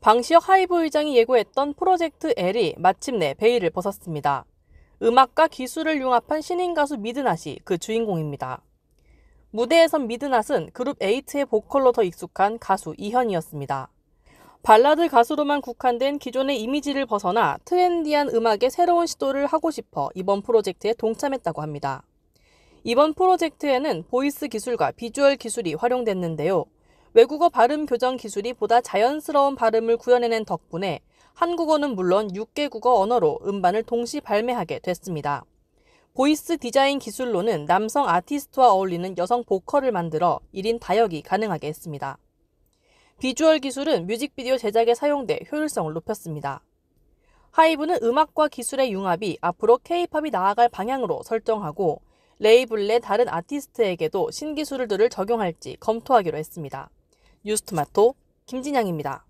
방시혁 하이브 의장이 예고했던 프로젝트 L이 마침내 베일을 벗었습니다. 음악과 기술을 융합한 신인 가수 미드낫이 그 주인공입니다. 무대에선 미드낫은 그룹 에이트의 보컬로 더 익숙한 가수 이현이었습니다. 발라드 가수로만 국한된 기존의 이미지를 벗어나 트렌디한 음악의 새로운 시도를 하고 싶어 이번 프로젝트에 동참했다고 합니다. 이번 프로젝트에는 보이스 기술과 비주얼 기술이 활용됐는데요. 외국어 발음 교정 기술이 보다 자연스러운 발음을 구현해낸 덕분에 한국어는 물론 6개국어 언어로 음반을 동시 발매하게 됐습니다. 보이스 디자인 기술로는 남성 아티스트와 어울리는 여성 보컬을 만들어 1인 다역이 가능하게 했습니다. 비주얼 기술은 뮤직비디오 제작에 사용돼 효율성을 높였습니다. 하이브는 음악과 기술의 융합이 앞으로 케이팝이 나아갈 방향으로 설정하고 레이블 내 다른 아티스트에게도 신기술들을 적용할지 검토하기로 했습니다. 뉴스토마토 김진양입니다.